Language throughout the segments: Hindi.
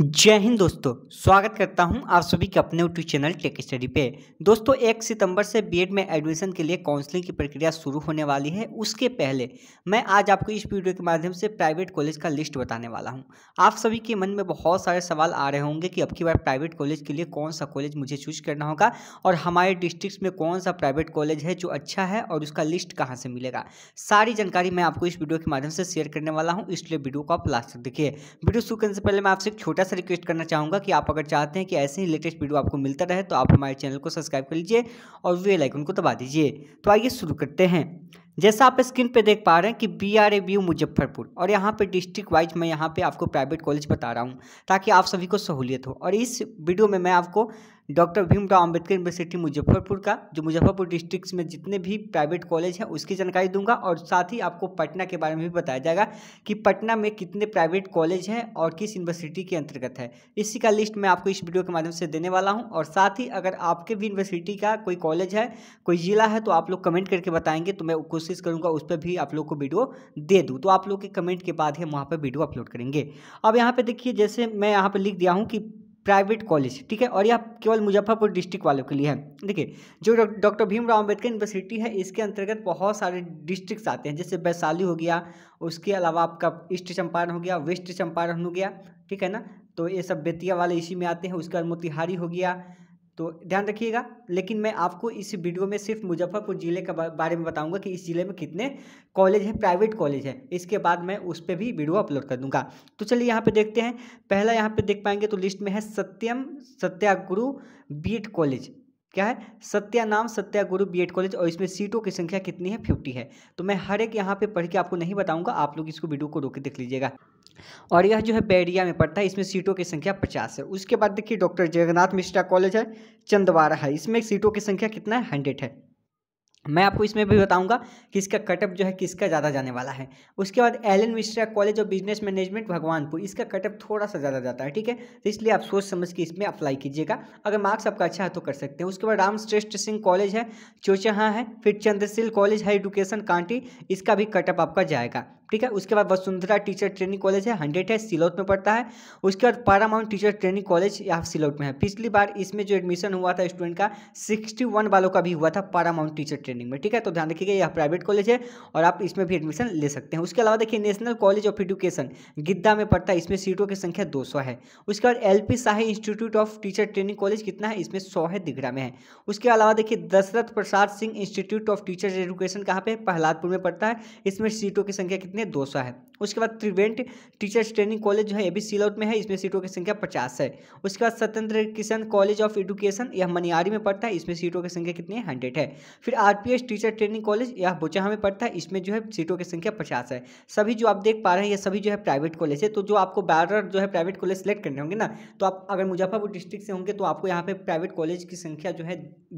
जय हिंद दोस्तों स्वागत करता हूं आप सभी के अपने यूट्यूब चैनल टेक स्टडी पे दोस्तों एक सितंबर से बीएड में एडमिशन के लिए काउंसलिंग की प्रक्रिया शुरू होने वाली है उसके पहले मैं आज आपको इस वीडियो के माध्यम से प्राइवेट कॉलेज का लिस्ट बताने वाला हूं आप सभी के मन में बहुत सारे सवाल आ रहे होंगे कि अब की बार प्राइवेट कॉलेज के लिए कौन सा कॉलेज मुझे चूज करना होगा और हमारे डिस्ट्रिक्ट में कौन सा प्राइवेट कॉलेज है जो अच्छा है और उसका लिस्ट कहाँ से मिलेगा सारी जानकारी मैं आपको इस वीडियो के माध्यम से शेयर करने वाला हूँ इसलिए वीडियो को आप लास्ट तक देखिए वीडियो शुरू करने से पहले मैं आपसे छोटा से रिक्वेस्ट करना चाहूँगा कि आप अगर चाहते हैं कि ऐसे ही लेटेस्ट वीडियो आपको मिलता रहे तो आप हमारे चैनल को सब्सक्राइब कर लीजिए और वे लाइकन को दबा दीजिए तो आइए शुरू करते हैं जैसा आप स्क्रीन पे देख पा रहे हैं कि B R A B Muzaffarpur और यहाँ पे डिस्ट्रिक्ट वाइज मैं यहाँ पे आपको प्राइवेट कॉलेज बता रहा हूँ ताकि आप सभी को सहूलियत हो और इस वीडियो में मैं आपको डॉक्टर भीमराव अम्बेडकर यूनिवर्सिटी मुजफ्फरपुर का जो मुजफ्फरपुर डिस्ट्रिक्ट में जितने भी प्राइवेट कॉलेज हैं उसकी जानकारी दूंगा और साथ ही आपको पटना के बारे में भी बताया जाएगा कि पटना में कितने प्राइवेट कॉलेज हैं और किस यूनिवर्सिटी के अंतर्गत है इसी का लिस्ट मैं आपको इस वीडियो के माध्यम से देने वाला हूँ और साथ ही अगर आपके भी यूनिवर्सिटी का कोई कॉलेज है कोई ज़िला है तो आप लोग कमेंट करके बताएंगे तो मैं कोशिश करूँगा उस पर भी आप लोग को वीडियो दे दूँ तो आप लोग के कमेंट के बाद ही हम वहाँ पर वीडियो अपलोड करेंगे अब यहाँ पर देखिए जैसे मैं यहाँ पर लिख दिया हूँ कि प्राइवेट कॉलेज ठीक है और यह केवल मुजफ्फरपुर डिस्ट्रिक्ट वालों के लिए है देखिए जो डॉक्टर भीमराव अम्बेडकर यूनिवर्सिटी है इसके अंतर्गत बहुत सारे डिस्ट्रिक्ट्स आते हैं जैसे वैशाली हो गया उसके अलावा आपका ईस्ट चंपारण हो गया वेस्ट चंपारण हो गया ठीक है ना तो ये सब बेतिया वाले इसी में आते हैं उसके बाद मोतिहारी हो गया तो ध्यान रखिएगा लेकिन मैं आपको इस वीडियो में सिर्फ मुजफ्फरपुर ज़िले के बारे में बताऊंगा कि इस ज़िले में कितने कॉलेज हैं प्राइवेट कॉलेज हैं इसके बाद मैं उस पर भी वीडियो अपलोड कर दूंगा तो चलिए यहाँ पे देखते हैं पहला यहाँ पे देख पाएंगे तो लिस्ट में है सत्यम सत्यागुरु बीट कॉलेज क्या है सत्यानाम सत्या गुरु बीएड कॉलेज और इसमें सीटों की संख्या कितनी है फिफ्टी है तो मैं हर एक यहाँ पे पढ़ के आपको नहीं बताऊंगा आप लोग इसको वीडियो को रोक के देख लीजिएगा और यह जो है बैरिया में पड़ता है इसमें सीटों की संख्या पचास है उसके बाद देखिए डॉक्टर जगन्नाथ मिश्रा कॉलेज है चंदवारा है इसमें सीटों की संख्या कितना है हंड्रेड है मैं आपको इसमें भी बताऊंगा कि इसका कटअप जो है किसका ज़्यादा जाने वाला है उसके बाद L N Mishra college of business management Bhagwanpur इसका कटअप थोड़ा सा ज़्यादा जाता है ठीक है तो इसलिए आप सोच समझ के इसमें अप्लाई कीजिएगा अगर मार्क्स आपका अच्छा है तो कर सकते हैं उसके बाद राम श्रेष्ठ सिंह कॉलेज है चोचहा है फिर चंद्रशील कॉलेज है एडुकेशन कांटी इसका भी कटअप आपका जाएगा ठीक है उसके बाद वसुंधरा टीचर ट्रेनिंग कॉलेज है हंड्रेड है सिलौट में पड़ता है उसके बाद पारामाउंट टीचर ट्रेनिंग कॉलेज यहाँ सिलौट में है पिछली बार इसमें जो एडमिशन हुआ था स्टूडेंट का सिक्सटी वन वालों का भी हुआ था पारामाउंट टीचर ट्रेनिंग में ठीक है तो ध्यान रखिएगा यह प्राइवेट कॉलेज है और आप इसमें भी एडमिशन ले सकते हैं उसके अलावा देखिए national college of education Gidda में पड़ता है इसमें सीटों की संख्या दो सौ है उसके बाद L P Shahi institute of teacher training college कितना है इसमें सौ है दिगरा में है उसके अलावा देखिए Dashrath Prasad Singh institute of teacher education कहाँ पे प्रहलादपुर में पड़ता है इसमें सीटों की संख्या कितनी कितने दोषा है उसके बाद त्रिवेंट टीचर्स ट्रेनिंग कॉलेज जो है ये भी सील आउट में है इसमें सीटों की संख्या पचास है उसके बाद स्वतंत्र किशन कॉलेज ऑफ एडुकेशन यह मनियारी में पड़ता है इसमें सीटों की संख्या कितनी है हंड्रेड है फिर आर टीचर ट्रेनिंग कॉलेज यह बोचाहा में पड़ता है इसमें जो है सीटों की संख्या पचास है सभी जो आप देख पा रहे हैं यह सभी जो है प्राइवेट कॉलेज है तो जो आपको बारह जो है प्राइवेट कॉलेज सेलेक्ट करने होंगे ना तो आप अगर मुजफ्फरपुर डिस्ट्रिक्ट से होंगे तो आपको यहाँ पर प्राइवेट कॉलेज की संख्या जो है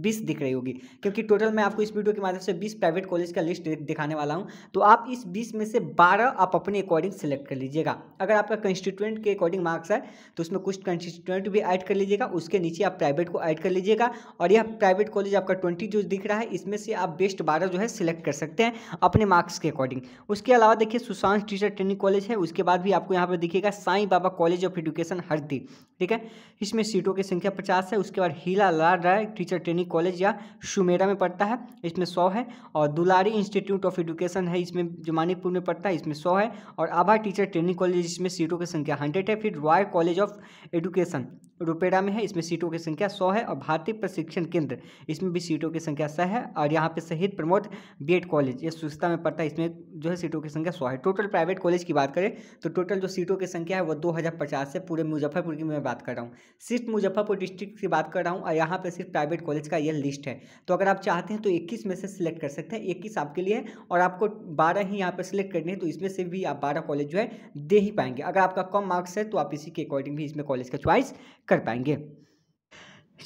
बीस दिख रही होगी क्योंकि टोटल मैं आपको इस वीडियो के माध्यम से बीस प्राइवेट कॉलेज का लिस्ट दिखाने वाला हूँ तो आप इस बीस में से बारह आप अपने अपने अकॉर्डिंग सेलेक्ट कर लीजिएगा अगर आपका कंस्टिट्यूएंट के अकॉर्डिंग मार्क्स है तो उसमें कुछ कंस्टिट्यूएंट भी ऐड कर लीजिएगा उसके नीचे आप प्राइवेट को ऐड कर लीजिएगा और यह प्राइवेट कॉलेज आपका ट्वेंटी जो दिख रहा है इसमें से आप बेस्ट बारह जो है सिलेक्ट कर सकते हैं अपने मार्क्स के अकॉर्डिंग उसके अलावा देखिए सुशांत टीचर ट्रेनिंग कॉलेज है उसके बाद भी आपको यहाँ पर दिखेगा Sai Baba college of education Hardi ठीक है इसमें सीटों की संख्या पचास है उसके बाद Hila Lal Rai teacher training college या सुमेरा में पड़ता है इसमें सौ है और दुलारी इंस्टीट्यूट ऑफ एजुकेशन है इसमें जो मानिकपुर में पड़ता है इसमें सौ है और आभा टीचर ट्रेनिंग कॉलेज जिसमें सीटों की संख्या हंड्रेड है फिर royal college of education Rupera में है इसमें सीटों की संख्या सौ है और भारतीय प्रशिक्षण केंद्र इसमें भी सीटों की संख्या सौ है और यहाँ पे शहीद प्रमोद बी कॉलेज ये सुस्ता में पड़ता है इसमें जो है सीटों की संख्या सौ है टोटल प्राइवेट कॉलेज की बात करें तो टोटल जो सीटों की संख्या है वो दो हज़ार पचास है पूरे मुजफ्फरपुर की मैं बात कर रहा हूँ सिर्फ मुजफ्फरपुर डिस्ट्रिक्ट की बात कर रहा हूँ और यहाँ पर सिर्फ प्राइवेट कॉलेज का यह लिस्ट है तो अगर आप चाहते हैं तो इक्कीस में से सिलेक्ट कर सकते हैं इक्कीस आपके लिए और आपको बारह ही यहाँ पर सिलेक्ट करनी है तो इसमें से भी आप बारह कॉलेज जो है दे ही पाएंगे अगर आपका कम मार्क्स है तो आप इसी के अकॉर्डिंग भी इसमें कॉलेज का च्वाइस कर पाएंगे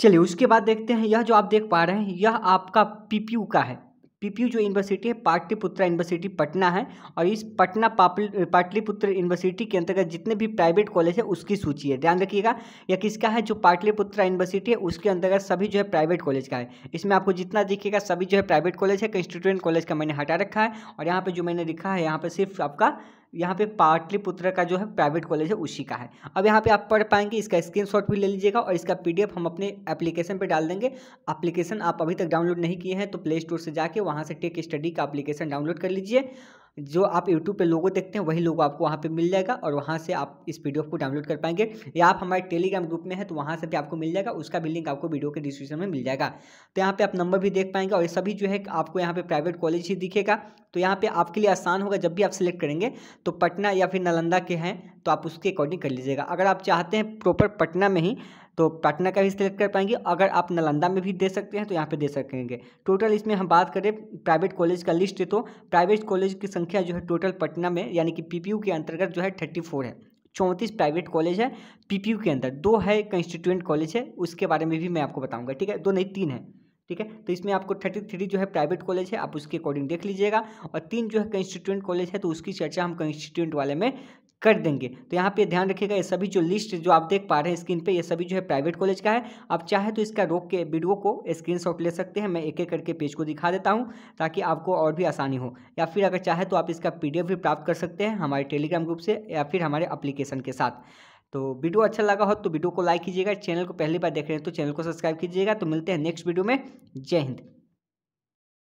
चलिए उसके बाद देखते हैं यह जो आप देख पा रहे हैं यह आपका पीपीयू का है पीपीयू जो यूनिवर्सिटी है पाटलिपुत्र यूनिवर्सिटी पटना है और इस पटना पाटलिपुत्र यूनिवर्सिटी के अंतर्गत जितने भी प्राइवेट कॉलेज है उसकी सूची है ध्यान रखिएगा यह किसका है जो पाटलिपुत्र यूनिवर्सिटी है उसके अंतर्गत सभी जो है प्राइवेट कॉलेज का है इसमें आपको जितना दिखेगा सभी जो है प्राइवेट कॉलेज है कंस्टिट्यूएंट कॉलेज का मैंने हटा रखा है और यहाँ पर जो मैंने लिखा है यहाँ पर सिर्फ आपका यहाँ पे पाटलिपुत्र का जो है प्राइवेट कॉलेज है उसी का है अब यहाँ पे आप पढ़ पाएंगे इसका स्क्रीनशॉट भी ले लीजिएगा और इसका पीडीएफ हम अपने एप्लीकेशन पे डाल देंगे एप्लीकेशन आप अभी तक डाउनलोड नहीं किए हैं तो प्ले स्टोर से जाके वहाँ से टेक स्टडी का एप्लीकेशन डाउनलोड कर लीजिए जो आप यूट्यूब पे लोगो देखते हैं वही लोगो आपको वहाँ पे मिल जाएगा और वहाँ से आप इस पीडीएफ को डाउनलोड कर पाएंगे या आप हमारे टेलीग्राम ग्रुप में है तो वहाँ से भी आपको मिल जाएगा उसका भी लिंक आपको वीडियो के डिस्क्रिप्शन में मिल जाएगा तो यहाँ पर आप नंबर भी देख पाएंगे और ये सभी जो है आपको यहाँ पर प्राइवेट कॉलेज ही दिखेगा तो यहाँ पर आपके लिए आसान होगा जब भी आप सिलेक्ट करेंगे तो पटना या फिर नालंदा के हैं तो आप उसके अकॉर्डिंग कर लीजिएगा अगर आप चाहते हैं प्रॉपर पटना में ही तो पटना का भी सिलेक्ट कर पाएंगे अगर आप नालंदा में भी दे सकते हैं तो यहाँ पर दे सकेंगे टोटल इसमें हम बात करें प्राइवेट कॉलेज का लिस्ट तो प्राइवेट कॉलेज की संख्या जो है टोटल पटना में यानी कि पी के अंतर्गत जो है थर्टी है चौंतीस प्राइवेट कॉलेज है पी के अंदर दो है कंस्टिट्यूंट कॉलेज है उसके बारे में भी मैं आपको बताऊँगा ठीक है दो नहीं तीन है ठीक है तो इसमें आपको थर्टी थ्री जो है प्राइवेट कॉलेज है आप उसके अकॉर्डिंग देख लीजिएगा और तीन जो है कंस्टिट्यूंट कॉलेज है तो उसकी चर्चा हम कंस्टिट्यूंट वाले में कर देंगे तो यहाँ पे ध्यान रखिएगा ये सभी जो लिस्ट जो आप देख पा रहे हैं स्क्रीन पे ये सभी जो है प्राइवेट कॉलेज का है आप चाहे तो इसका रोक के वीडियो को स्क्रीनशॉट ले सकते हैं मैं एक एक करके पेज को दिखा देता हूँ ताकि आपको और भी आसानी हो या फिर अगर चाहे तो आप इसका पी भी प्राप्त कर सकते हैं हमारे टेलीग्राम ग्रुप से या फिर हमारे अप्लीकेशन के साथ तो वीडियो अच्छा लगा हो तो वीडियो को लाइक कीजिएगा चैनल को पहली बार देख रहे हैं तो चैनल को सब्सक्राइब कीजिएगा तो मिलते हैं नेक्स्ट वीडियो में जय हिंद